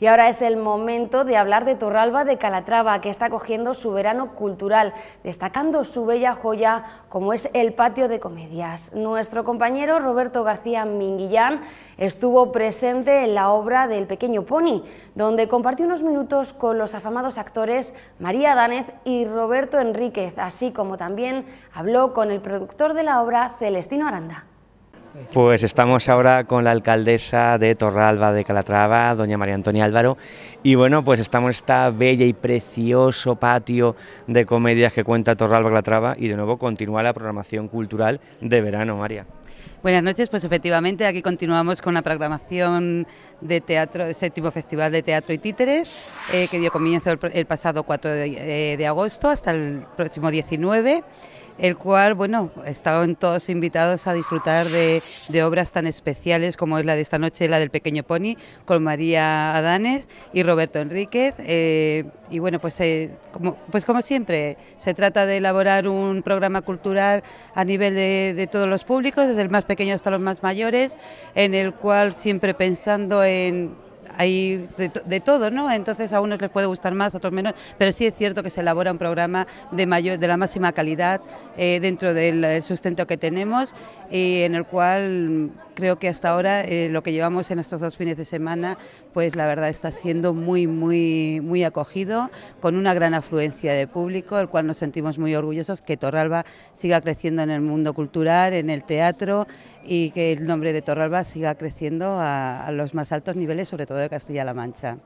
Y ahora es el momento de hablar de Torralba de Calatrava, que está cogiendo su verano cultural, destacando su bella joya como es el patio de comedias. Nuestro compañero Roberto García Minguillán estuvo presente en la obra del Pequeño Pony, donde compartió unos minutos con los afamados actores María Dánez y Roberto Enríquez, así como también habló con el productor de la obra, Celestino Aranda. Pues estamos ahora con la alcaldesa de Torralba de Calatrava, doña María Antonia Álvaro, y bueno, pues estamos en esta bella y precioso patio de comedias que cuenta Torralba Calatrava y de nuevo continúa la programación cultural de verano, María. Buenas noches, pues efectivamente aquí continuamos con la programación de teatro, el séptimo festival de teatro y títeres, eh, que dio comienzo el, pasado 4 de, eh, de agosto hasta el próximo 19 el cual, bueno, estaban todos invitados a disfrutar de, obras tan especiales como es la de esta noche, la del Pequeño Pony, con María Adanes y Roberto Enríquez. Eh, y bueno, pues, eh, como, pues como siempre, se trata de elaborar un programa cultural a nivel de, de todos los públicos, desde el más pequeño hasta los más mayores, en el cual siempre pensando en hay de, todo, ¿no? Entonces a unos les puede gustar más, a otros menos, pero sí es cierto que se elabora un programa de, mayor, de la máxima calidad eh, dentro del eh, sustento que tenemos y en el cual creo que hasta ahora eh, lo que llevamos en estos dos fines de semana, pues la verdad está siendo muy, muy, muy acogido, con una gran afluencia de público, el cual nos sentimos muy orgullosos que Torralba siga creciendo en el mundo cultural, en el teatro y que el nombre de Torralba siga creciendo a los más altos niveles, sobre todo de Castilla-La Mancha.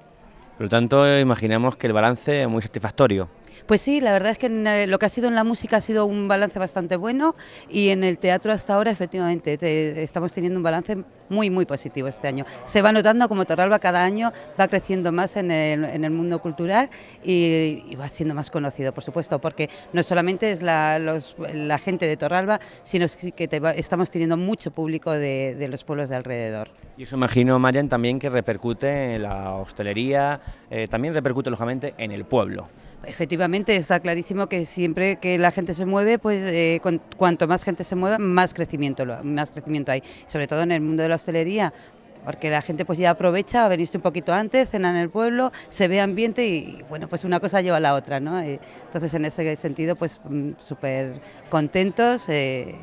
Por lo tanto, imaginamos que el balance es muy satisfactorio. Pues sí, la verdad es que eh, lo que ha sido en la música ha sido un balance bastante bueno y en el teatro hasta ahora efectivamente estamos teniendo un balance muy muy positivo este año. Se va notando como Torralba cada año va creciendo más en el, mundo cultural y, va siendo más conocido, por supuesto, porque no solamente es la, gente de Torralba, sino que estamos teniendo mucho público de, los pueblos de alrededor. Y eso imagino, Marian, también que repercute en la hostelería, eh, también repercute, lógicamente, en el pueblo. Efectivamente, está clarísimo que siempre que la gente se mueve, pues eh, cuanto más gente se mueva, más crecimiento, más crecimiento hay, sobre todo en el mundo de la hostelería. Porque la gente pues ya aprovecha a venirse un poquito antes, cena en el pueblo, se ve ambiente y bueno, pues una cosa lleva a la otra, ¿no? Eh, entonces en ese sentido pues mm, súper contentos eh,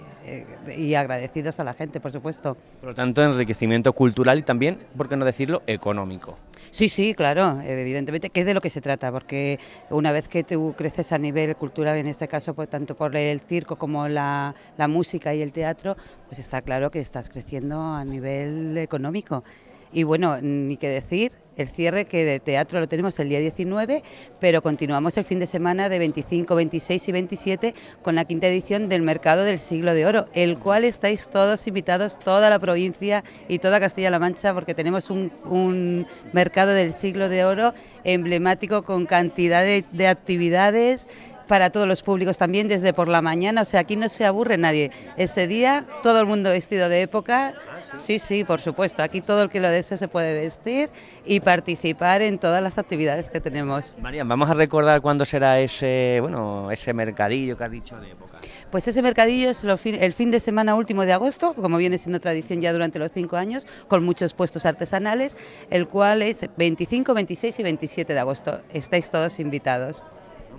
y agradecidos a la gente, por supuesto. Por lo tanto, enriquecimiento cultural y también, por qué no decirlo, económico. Sí, sí, claro, evidentemente, que es de lo que se trata, porque una vez que tú creces a nivel cultural, en este caso, por, pues, tanto por el circo como la, la música y el teatro, pues está claro que estás creciendo a nivel económico. Y bueno, ni qué decir el cierre que de teatro lo tenemos el día 19, pero continuamos el fin de semana de 25, 26 y 27 con la quinta edición del Mercado del Siglo de Oro, el cual estáis todos invitados, toda la provincia y toda Castilla-La Mancha, porque tenemos un, Mercado del Siglo de Oro emblemático con cantidad de actividades para todos los públicos también desde por la mañana, o sea, aquí no se aburre nadie. Ese día todo el mundo vestido de época, Sí, sí, por supuesto. Aquí todo el que lo desee se puede vestir y participar en todas las actividades que tenemos. María, vamos a recordar cuándo será ese, bueno, ese mercadillo que has dicho de época. Pues ese mercadillo es el fin de semana último de agosto, como viene siendo tradición ya durante los cinco años, con muchos puestos artesanales, el cual es 25, 26 y 27 de agosto. Estáis todos invitados.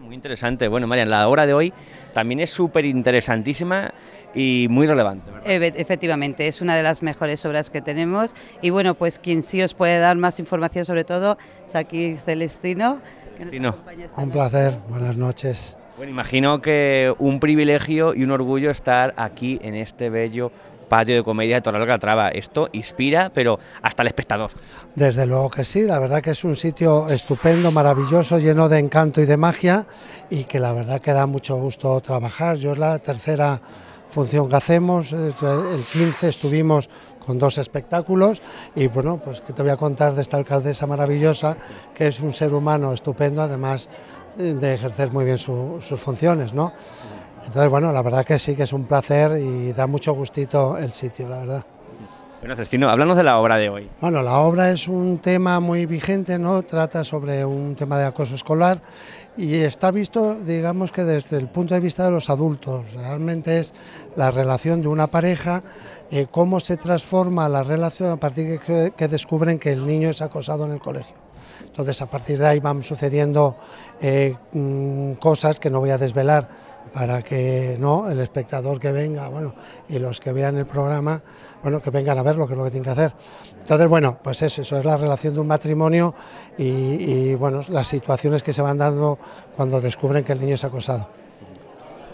Muy interesante. Bueno, María, la obra de hoy también es súper interesantísima y muy relevante. Efectivamente, es una de las mejores obras que tenemos y bueno, pues quien sí os puede dar más información sobre todo es aquí Celestino. Celestino. Un placer, buenas noches. Bueno, imagino que un privilegio y un orgullo estar aquí en este bello patio de comedia de Toralga Traba... Esto inspira, pero hasta el espectador. Desde luego que sí, la verdad que es un sitio estupendo, maravilloso, lleno de encanto y de magia y que la verdad que da mucho gusto trabajar. Yo es la tercera función que hacemos, el 15 estuvimos con dos espectáculos y bueno, pues que te voy a contar de esta alcaldesa maravillosa, que es un ser humano estupendo, además eh, de ejercer muy bien sus funciones, ¿no? Entonces, bueno, la verdad que sí, que es un placer y da mucho gustito el sitio, la verdad. Bueno, Cestino, háblanos de la obra de hoy. Bueno, la obra es un tema muy vigente, ¿no? Trata sobre un tema de acoso escolar y está visto, digamos que desde el punto de vista de los adultos. Realmente es la relación de una pareja, eh, cómo se transforma la relación a partir de que descubren que el niño es acosado en el colegio. Entonces, a partir de ahí van sucediendo eh, mm, cosas que no voy a desvelar para que no el espectador que venga, bueno, y los que vean el programa, bueno, que vengan a verlo, que es lo que tienen que hacer. Entonces, bueno, pues eso, es la relación de un matrimonio y, y bueno, las situaciones que se van dando cuando descubren que el niño es acosado.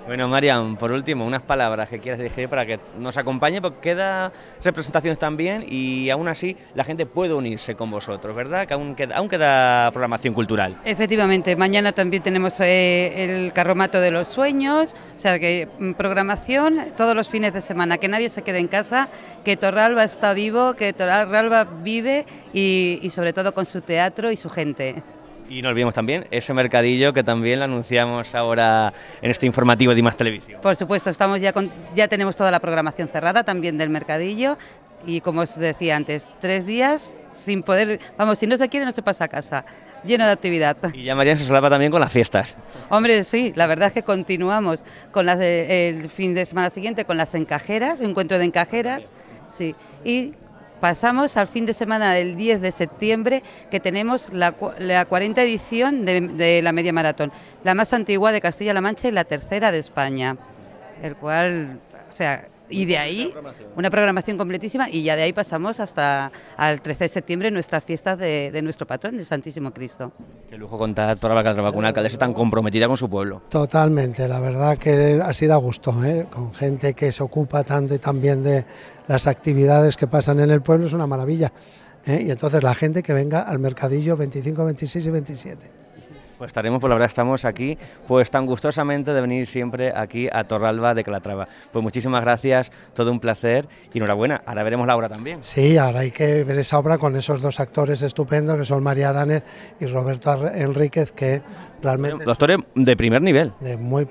Bueno, Marian, por último, unas palabras que quieras decir para que nos acompañe, porque queda representaciones también y aún así la gente puede unirse con vosotros, ¿verdad? Que aún queda, programación cultural. Efectivamente, mañana también tenemos eh, el carromato de los sueños, o sea que mm, programación todos los fines de semana, que nadie se quede en casa, que Torralba está vivo, que Torralba vive y sobre todo con su teatro y su gente. Y no olvidemos también ese mercadillo que también lo anunciamos ahora en este informativo de Más Televisión. Por supuesto, estamos ya con, ya tenemos toda la programación cerrada también del mercadillo y como os decía antes, tres días sin poder, vamos, si no se quiere no se pasa a casa, lleno de actividad. Y ya María se solapa también con las fiestas. Hombre, sí, la verdad es que continuamos con las, eh, el fin de semana siguiente con las encajeras, encuentro de encajeras, sí, y Pasamos al fin de semana del 10 de septiembre, que tenemos la, la 40 edición de, de, la media maratón, la más antigua de Castilla-La Mancha y la tercera de España, el cual, o sea, y de ahí una programación completísima y ya de ahí pasamos hasta al 13 de septiembre nuestra fiesta de, nuestro patrón, del Santísimo Cristo. Qué lujo contar toda la, con una alcaldesa tan comprometida con su pueblo. Totalmente, la verdad que ha sido a gusto, ¿eh? con gente que se ocupa tanto y también de las actividades que pasan en el pueblo es una maravilla. ¿eh? Y entonces la gente que venga al mercadillo 25, 26 y 27. Pues estaremos, por pues la verdad estamos aquí, pues tan gustosamente de venir siempre aquí a Torralba de Calatrava. Pues muchísimas gracias, todo un placer y enhorabuena. Ahora veremos la obra también. Sí, ahora hay que ver esa obra con esos dos actores estupendos que son María Danez y Roberto Enríquez, que realmente... Los actores de primer nivel. De, muy,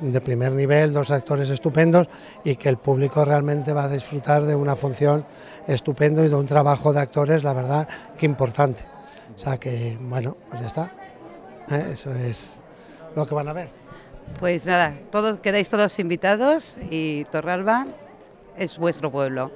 de primer nivel, dos actores estupendos y que el público realmente va a disfrutar de una función estupenda y de un trabajo de actores, la verdad, que importante. O sea que, bueno, pues ya está. ¿Eh? Eso es lo que van a ver. Pues nada, todos quedáis todos invitados y Torralba es vuestro pueblo.